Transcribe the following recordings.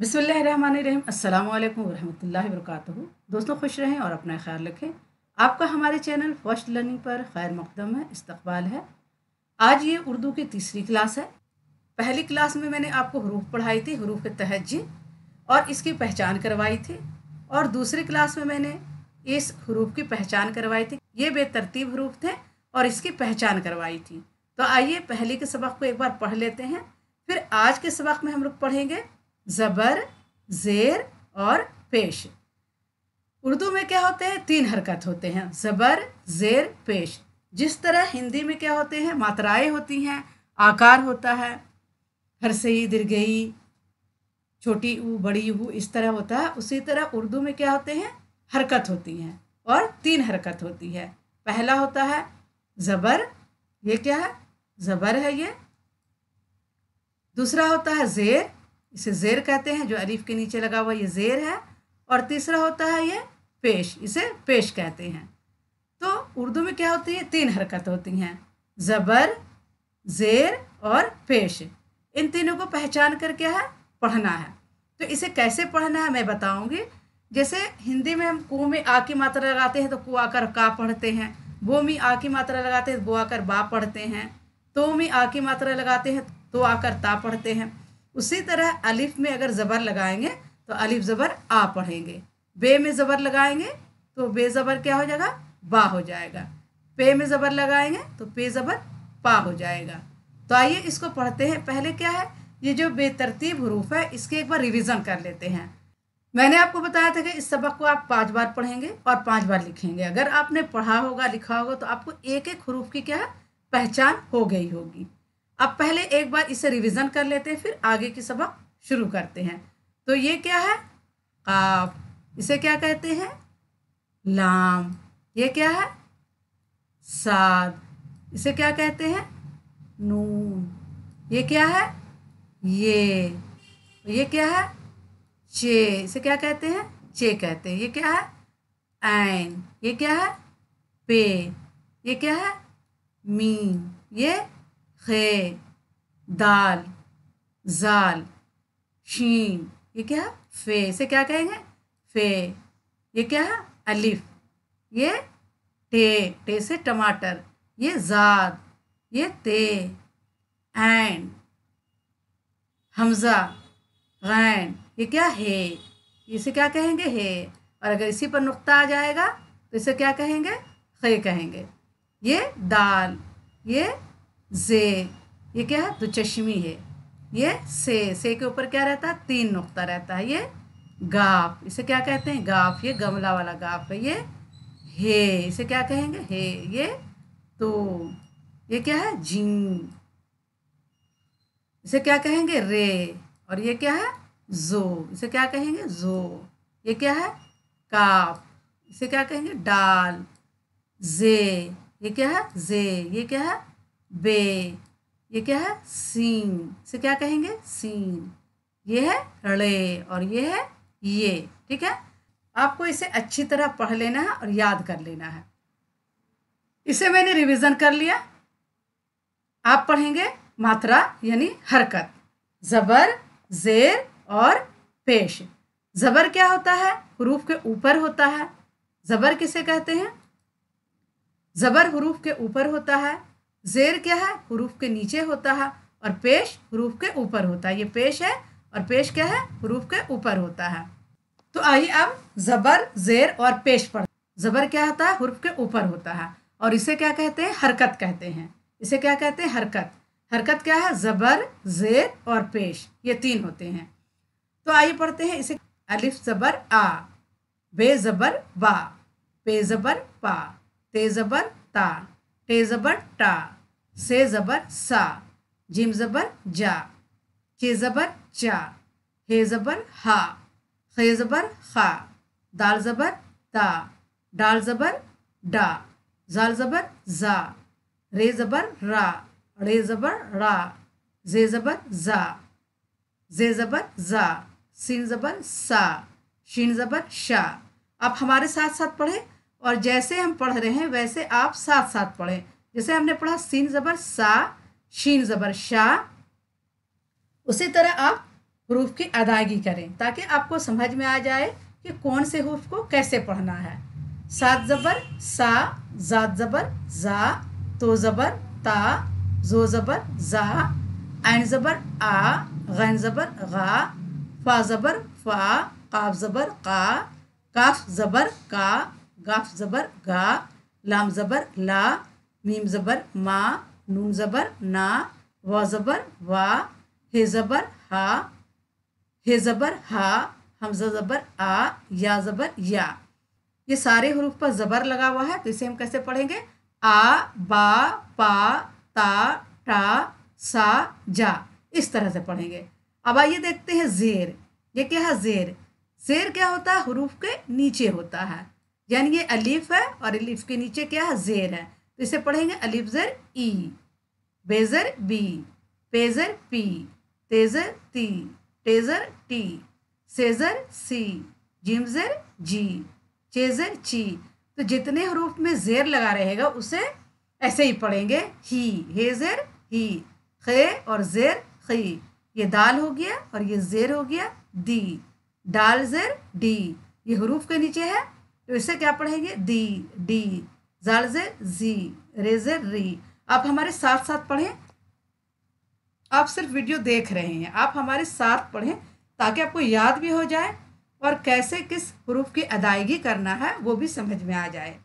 बिसमीम अल्लाम वरहमल वर्क दोस्तों खुश रहें और अपना ख्याल रखें आपका हमारे चैनल फर्स्ट लर्निंग पर खैर मकदम है इस्तबाल है आज ये उर्दू की तीसरी क्लास है पहली क्लास में मैंने आपको हरूफ पढ़ाई थी हरूफ के तहजी और इसकी पहचान करवाई थी और दूसरी क्लास में मैंने इस हरूफ की पहचान करवाई थी ये बेतरतीब हरूफ थे और इसकी पहचान करवाई थी तो आइए पहले के सबक को एक बार पढ़ लेते हैं फिर आज के सबक में हम लोग पढ़ेंगे ज़बर ज़ेर और पेश उर्दू में क्या होते हैं तीन हरकत होते हैं ज़बर ज़ेर पेश जिस तरह हिंदी में क्या होते हैं मात्राएं होती हैं आकार होता है हर सही गई छोटी ऊ बड़ी ऊ इस तरह होता है उसी तरह उर्दू में क्या होते हैं हरकत होती हैं और तीन हरकत होती है पहला होता है ज़बर ये क्या है ज़बर है ये दूसरा होता है ज़ेर इसे ज़ेर कहते हैं जो अरीफ के नीचे लगा हुआ ये ज़ेर है और तीसरा होता है ये पेश इसे पेश कहते हैं तो उर्दू में क्या होती है तीन हरकत होती हैं ज़बर ज़ेर और पेश इन तीनों को पहचान कर क्या है पढ़ना है तो इसे कैसे पढ़ना है मैं बताऊँगी जैसे हिंदी में हम कु में आ की मात्रा लगाते हैं तो कु आकर का पढ़ते हैं वो में आ की मात्रा लगाते हैं तो वो आकर बा पढ़ते हैं तो में आ की मात्रा लगाते हैं तो आकर ता पढ़ते हैं उसी तरह अलिफ में अगर ज़बर लगाएंगे तो अलिफ ज़बर आ पढ़ेंगे बे में ज़बर लगाएंगे तो बे ज़बर क्या हो जाएगा बा हो जाएगा पे में ज़बर लगाएंगे तो पे ज़बर पा हो जाएगा तो आइए इसको पढ़ते हैं पहले क्या है ये जो बेतरतीब हरूफ है इसके एक बार रिविज़न कर लेते हैं मैंने आपको बताया था कि इस सबक को आप पांच बार पढ़ेंगे और पांच बार लिखेंगे अगर आपने पढ़ा होगा लिखा होगा तो आपको एक एक हरूफ की क्या पहचान हो गई होगी अब पहले एक बार इसे रिवीजन कर लेते हैं फिर आगे की सबक शुरू करते हैं तो ये क्या है काफ इसे क्या कहते हैं लाम ये क्या है साद इसे क्या कहते हैं नून ये क्या है ये ये क्या है चे इसे क्या कहते हैं चे कहते हैं ये क्या है एन ये क्या है पे ये क्या है मीन ये खे दाल जाल शीन ये क्या है फे इसे क्या कहेंगे फे ये क्या है अलिफ ये टे टे से टमाटर ये जाद ये ते एंड हमज़ा गैन ये क्या है इसे क्या कहेंगे है और अगर इसी पर नुक्ता आ जाएगा तो इसे क्या कहेंगे खे कहेंगे ये दाल ये जे ये क्या है दुचश्मी है ये से से के ऊपर क्या रहता है तीन नुक्ता रहता है ये गाफ इसे क्या कहते हैं गाफ ये गमला वाला गाफ है ये हे इसे क्या कहेंगे हे ये तो ये क्या है जिंग इसे क्या कहेंगे रे और ये क्या है जो इसे क्या कहेंगे जो ये क्या है काफ इसे क्या कहेंगे डाल जे ये क्या है जे ये क्या है बे ये क्या है सीन से क्या कहेंगे सीन ये है रड़े और ये है ये ठीक है आपको इसे अच्छी तरह पढ़ लेना है और याद कर लेना है इसे मैंने रिवीजन कर लिया आप पढ़ेंगे मात्रा यानी हरकत ज़बर ज़ेर और पेश ज़बर क्या होता है हरूफ के ऊपर होता है ज़बर किसे कहते हैं ज़बर हरूफ के ऊपर होता है जेर क्या है हरूफ के नीचे होता है और पेश हरूफ के ऊपर होता है ये पेश है और पेश क्या है हरूफ के ऊपर होता है तो आइए अब ज़बर जेर और पेश पढ़ ज़बर क्या होता है हरूफ के ऊपर होता है और इसे क्या कहते हैं हरकत कहते हैं इसे क्या कहते हैं हरकत हरकत क्या है ज़बर जेर और पेश ये तीन होते हैं तो आइए पढ़ते हैं इसे अलिफ ज़बर आ बे ज़बर बा पे ज़बर पा ते ज़बर ता टे ज़बर टा से ज़बर सा जिम ज़बर जा के ज़बर चा हे ज़बर हा खे ज़बर खा दाल ज़बर ता डाल ज़बर डा जाल ज़बर जा रे ज़बर रा रे ज़बर रा जे ज़बर जा जे ज़बर जा सिन ज़बर सा शीन ज़बर शा आप हमारे साथ साथ पढ़ें और जैसे हम पढ़ रहे हैं वैसे आप साथ साथ पढ़ें जैसे हमने पढ़ा सीन ज़बर सा शीन ज़बर शाह उसी तरह आप हरूफ की अदायगी करें ताकि आपको समझ में आ जाए कि कौन से हरूफ को कैसे पढ़ना है सात ज़बर सा जात ज़बर जा तो ज़बर ता जो ज़बर जा आन ज़बर आ गैन ज़बर गा फा ज़बर फा काफ ज़बर का काफ ज़बर का गाफ ज़बर गा लाम ज़बर ला मीम ज़बर मा नून ज़बर ना व ज़बर वा हे ज़बर हा हे ज़बर हा हमजा ज़बर आ या ज़बर या ये सारे हरूफ पर ज़बर लगा हुआ है तो इसे हम कैसे पढ़ेंगे आ बा पा ता टा सा जा इस तरह से पढ़ेंगे अब आइए देखते हैं जेर ये क्या है जेर जेर क्या होता है हरूफ के नीचे होता है यानी ये अलीफ है और अलीफ के नीचे क्या है जेर है तो इसे पढ़ेंगे अलिफजर ई बेजर बी पेजर पी तेजर ती टेजर टी सेजर सी जिमजर जी चेजर ची तो जितने हरूफ में जेर लगा रहेगा उसे ऐसे ही पढ़ेंगे ही हेजर ही खे और जेर खी ये दाल हो गया और ये जेर हो गया दी डाल जेर डी ये हरूफ के नीचे है तो इसे क्या पढ़ेंगे दी डी जाल जी रेजे री आप हमारे साथ साथ पढ़ें आप सिर्फ वीडियो देख रहे हैं आप हमारे साथ पढ़ें ताकि आपको याद भी हो जाए और कैसे किस प्रूफ की अदायगी करना है वो भी समझ में आ जाए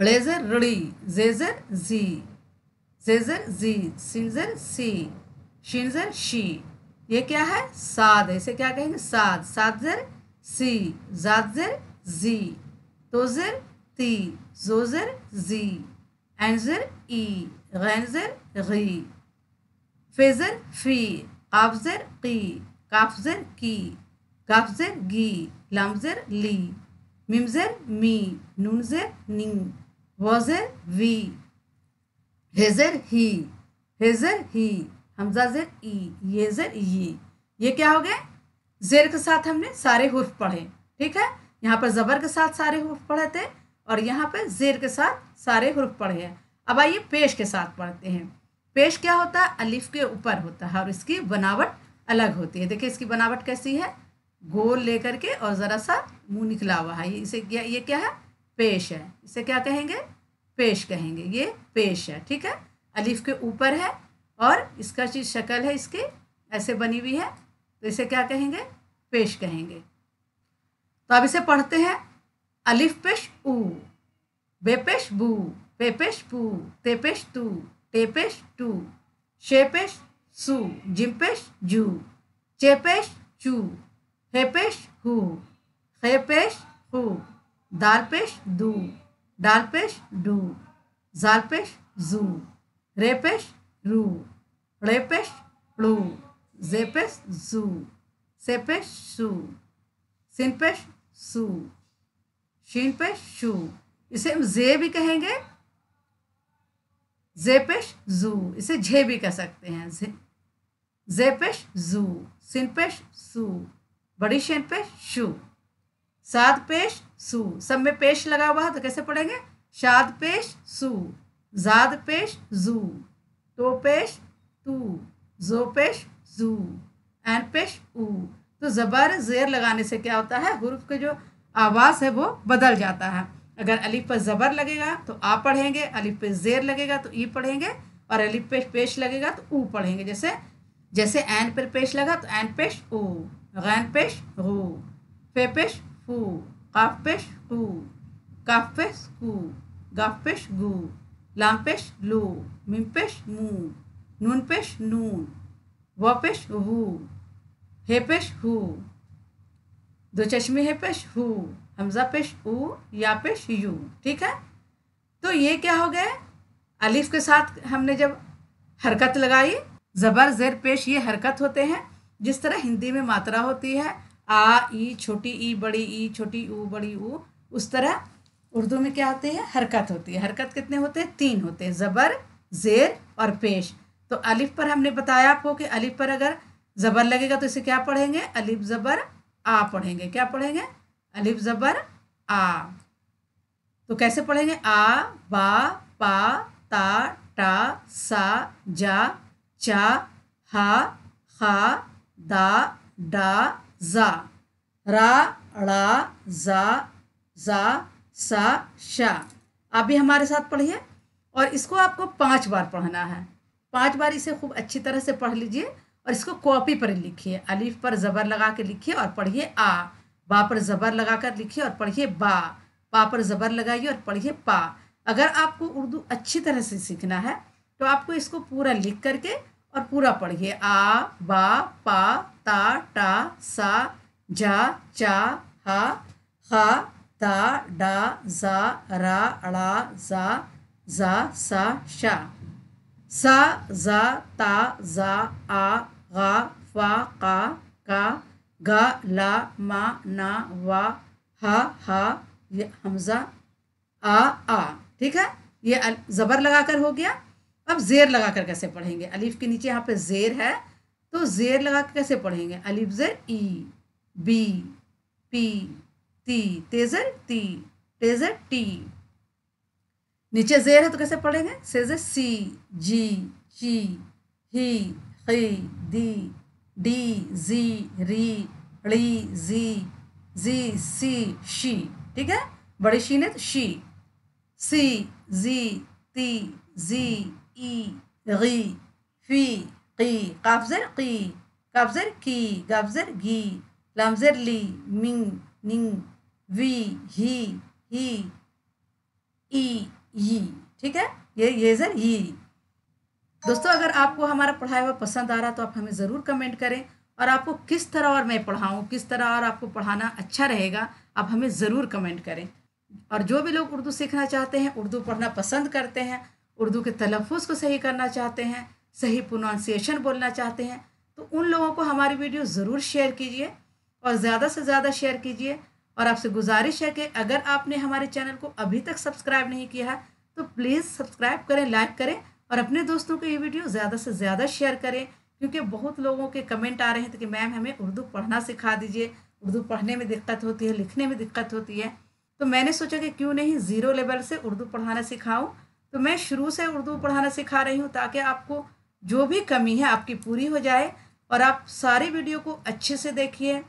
razor रड़ी जेजर ji जेजर ji सिंजर C शिंजर she ये क्या है साद इसे क्या कहेंगे साद सादर सी जादर जी तोजर ती जोजर जी Anzer ई e. Ganzer गी Fezer फी Qafzer की Qafzer की काफजर गी Lamzer ली Mimzer मी Nunzer नी Wazer वी Hezer ही हेजर ही हमजा जर ई ये ये ये क्या हो गए जेर के साथ हमने सारे हुफ पढ़े ठीक है यहाँ पर ज़बर के साथ सारे हुफ पढ़े थे और यहाँ पर जेर के साथ सारे हरूफ पढ़े हैं अब आइए पेश के साथ पढ़ते हैं पेश क्या होता है अलिफ के ऊपर होता है और इसकी बनावट अलग होती है देखिए इसकी बनावट कैसी है गोल लेकर के और ज़रा सा मुंह निकला हुआ है इसे ये क्या है पेश है इसे क्या कहेंगे पेश कहेंगे ये पेश है ठीक है अलिफ के ऊपर है और इसका चीज शक्ल है इसके ऐसे बनी हुई है तो इसे क्या कहेंगे पेश कहेंगे तो अब इसे पढ़ते हैं अलिफ पेश ऊ बेपेश बू पेपेश पू तेपेश तू टेपेश टू शेपेश सू जिमपेश जू चेपेश चू हेपेश हु हेपेश हु दारपेश दू डारपेश डू जारपेश जू रेपेश रू रेपेश ड़ू जेपेश जू सेपेश सू सिनपेश सू शीन पे शू इसे हम जे भी कहेंगे जे पेश जू इसे झे भी कह सकते हैं जे, पेश जू सिन पेश सू बड़ी शेन पे शू साध पेश सू सब में पेश लगा हुआ है तो कैसे पढ़ेंगे शाद पेश सू जाद पेश जू तो पेश तू जो पेश जू एन पेश ऊ तो ज़बर जेर लगाने से क्या होता है हुरूफ के जो आवाज़ है वो बदल जाता है अगर अलिफ पर ज़बर लगेगा तो आ पढ़ेंगे अलिफ पे जेर लगेगा तो ई पढ़ेंगे और अलिफ पे पेश लगेगा तो ऊ पढ़ेंगे जैसे जैसे एन पर पेश लगा तो एन पेश ऊ गैन पेश हु फे पेश फू काफ पेश कू काफ पेश कू गाफ पेश गू लाम पेश लू मिम पेश मू नून पेश नून व पेश वू हे पेश हु दो चश्मे है पेश हु हमजा पेश उ या पेश यू ठीक है तो ये क्या हो गए अलिफ के साथ हमने जब हरकत लगाई ज़बर ज़ेर पेश ये हरकत होते हैं जिस तरह हिंदी में मात्रा होती है आ ई छोटी ई बड़ी ई छोटी ऊ बड़ी ऊ उस तरह उर्दू में क्या होती है हरकत होती है हरकत कितने होते हैं तीन होते हैं ज़बर ज़ेर और पेश तो अलिफ पर हमने बताया आपको कि अलिफ पर अगर ज़बर लगेगा तो इसे क्या पढ़ेंगे अलिफ ज़बर आ पढ़ेंगे क्या पढ़ेंगे अलिफ ज़बर आ तो कैसे पढ़ेंगे आ बा पा ता टा सा जा चा हा खा दा डा जा रा ड़ा जा जा सा शा आप भी हमारे साथ पढ़िए और इसको आपको पांच बार पढ़ना है पांच बार इसे खूब अच्छी तरह से पढ़ लीजिए और इसको कॉपी पर लिखिए अलीफ पर ज़बर लगा के लिखिए और पढ़िए आ बा पर ज़बर लगा कर लिखिए और पढ़िए बा पा पर ज़बर लगाइए और पढ़िए पा अगर आपको उर्दू अच्छी तरह से सीखना है तो आपको इसको पूरा लिख करके और पूरा पढ़िए आ बा पा ता टा सा जा चा हा खा ता डा जा रा अड़ा जा जा सा शा सा जा ता जा आ गा फा का का गा ला मा ना वा हा हा ये हमज़ा आ आ ठीक है ये ज़बर लगाकर हो गया अब ज़ेर लगाकर कैसे पढ़ेंगे अलीफ के नीचे यहाँ पे ज़ेर है तो ज़ेर लगा कर कैसे पढ़ेंगे अलीफ ज़ेर ई बी पी ती तेज़र ती तेज़र टी नीचे ज़ेर है तो कैसे पढ़ेंगे सेज़र सी जी ची ही खी दी डी जी री ली जी जी सी शी ठीक है बड़ी शी ने तो शी सी जी ती जी ई री फी की काफजर की काफजर की गाफजर घी लामजर ली मिंग निंग वी ही ही ई ठीक है ये ये जर ही दोस्तों अगर आपको हमारा पढ़ाया हुआ पसंद आ रहा तो आप हमें ज़रूर कमेंट करें और आपको किस तरह और मैं पढ़ाऊँ किस तरह और आपको पढ़ाना अच्छा रहेगा आप हमें ज़रूर कमेंट करें और जो भी लोग उर्दू सीखना चाहते हैं उर्दू पढ़ना पसंद करते हैं उर्दू के तलफ़ को सही करना चाहते हैं सही प्रोनाउंसिएशन बोलना चाहते हैं तो उन लोगों को हमारी वीडियो ज़रूर शेयर कीजिए और ज़्यादा से ज़्यादा शेयर कीजिए और आपसे गुजारिश है कि अगर आपने हमारे चैनल को अभी तक सब्सक्राइब नहीं किया है तो प्लीज़ सब्सक्राइब करें लाइक करें और अपने दोस्तों को ये वीडियो ज़्यादा से ज़्यादा शेयर करें क्योंकि बहुत लोगों के कमेंट आ रहे हैं तो कि मैम हमें उर्दू पढ़ना सिखा दीजिए उर्दू पढ़ने में दिक्कत होती है लिखने में दिक्कत होती है तो मैंने सोचा कि क्यों नहीं ज़ीरो लेवल से उर्दू पढ़ाना सिखाऊँ तो मैं शुरू से उर्दू पढ़ाना सिखा रही हूँ ताकि आपको जो भी कमी है आपकी पूरी हो जाए और आप सारी वीडियो को अच्छे से देखिए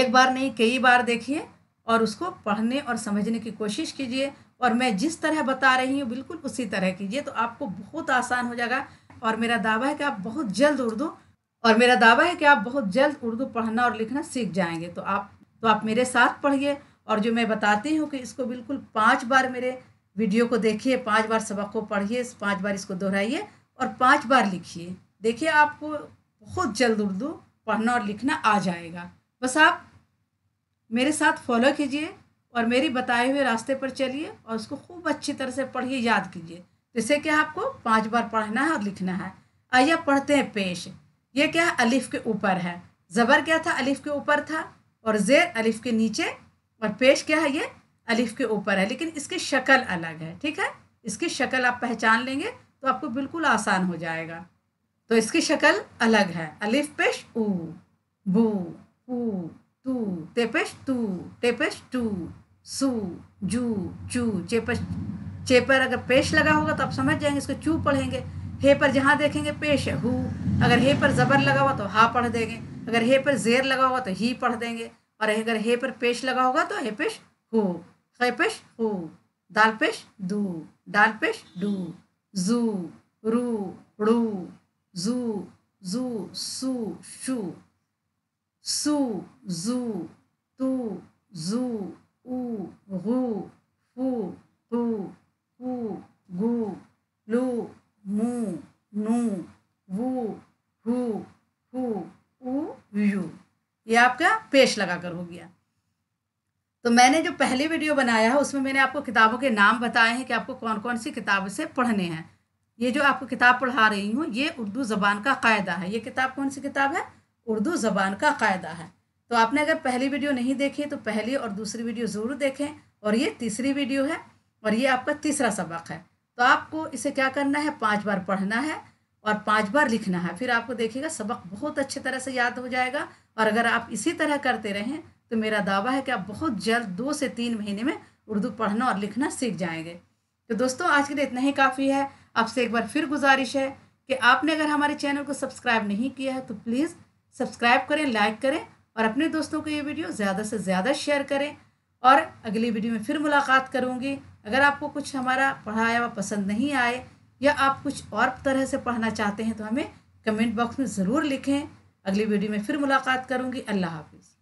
एक बार नहीं कई बार देखिए और उसको पढ़ने और समझने की कोशिश कीजिए और मैं जिस तरह बता रही हूँ बिल्कुल उसी तरह कीजिए तो आपको बहुत आसान हो जाएगा और मेरा दावा है कि आप बहुत जल्द उर्दू और मेरा दावा है कि आप बहुत जल्द उर्दू पढ़ना और लिखना सीख जाएंगे तो आप तो आप मेरे साथ पढ़िए और जो मैं बताती हूँ कि इसको बिल्कुल पाँच बार मेरे वीडियो को देखिए पाँच बार सबक को पढ़िए पाँच बार इसको दोहराइए और पाँच बार लिखिए देखिए आपको बहुत जल्द उर्दू पढ़ना और लिखना आ जाएगा बस आप मेरे साथ फॉलो कीजिए और मेरी बताए हुए रास्ते पर चलिए और उसको खूब अच्छी तरह से पढ़िए याद कीजिए जैसे क्या आपको पांच बार पढ़ना है और लिखना है आइए पढ़ते हैं पेश ये क्या है अलिफ के ऊपर है ज़बर क्या था अलिफ के ऊपर था और ज़ेर अलिफ के नीचे और पेश क्या है ये अलिफ के ऊपर है लेकिन इसकी शक्ल अलग है ठीक है इसकी शक्ल आप पहचान लेंगे तो आपको बिल्कुल आसान हो जाएगा तो इसकी शक्ल अलग है अलिफ पेश ऊ बू ऊ तू तेपेश तू टेपेश तू सु जू चू चेपर चेपर अगर पेश लगा होगा तो आप समझ जाएंगे इसको चू पढ़ेंगे हे पर जहाँ देखेंगे पेश है हु अगर हे पर ज़बर लगा हुआ तो हा पढ़ देंगे अगर हे पर जेर लगा होगा तो ही पढ़ देंगे और अगर हे पर पेश लगा होगा तो हे पेश हो हे पेश हो दाल पेश दू दाल पेश डू जू रू रू जू जू सू शू सू जू तू जू u, ru, fu, tu, ku, gu, lu, mu, nu, वु, हु, हु, उ, यू ये आपका पेश लगा कर हो गया तो मैंने जो पहली वीडियो बनाया है उसमें मैंने आपको किताबों के नाम बताए हैं कि आपको कौन कौन सी किताब से पढ़ने हैं ये जो आपको किताब पढ़ा रही हूँ ये उर्दू ज़बान का कायदा है ये किताब कौन सी किताब है उर्दू ज़बान का कायदा है तो आपने अगर पहली वीडियो नहीं देखी तो पहली और दूसरी वीडियो ज़रूर देखें और ये तीसरी वीडियो है और ये आपका तीसरा सबक है तो आपको इसे क्या करना है पाँच बार पढ़ना है और पाँच बार लिखना है फिर आपको देखिएगा सबक बहुत अच्छे तरह से याद हो जाएगा और अगर आप इसी तरह करते रहें तो मेरा दावा है कि आप बहुत जल्द दो से तीन महीने में उर्दू पढ़ना और लिखना सीख जाएंगे तो दोस्तों आज के लिए इतना ही काफ़ी है आपसे एक बार फिर गुजारिश है कि आपने अगर हमारे चैनल को सब्सक्राइब नहीं किया है तो प्लीज़ सब्सक्राइब करें लाइक करें और अपने दोस्तों को ये वीडियो ज़्यादा से ज़्यादा शेयर करें और अगली वीडियो में फिर मुलाकात करूँगी अगर आपको कुछ हमारा पढ़ाया हुआ पसंद नहीं आए या आप कुछ और तरह से पढ़ना चाहते हैं तो हमें कमेंट बॉक्स में ज़रूर लिखें अगली वीडियो में फिर मुलाकात करूँगी अल्लाह हाफिज़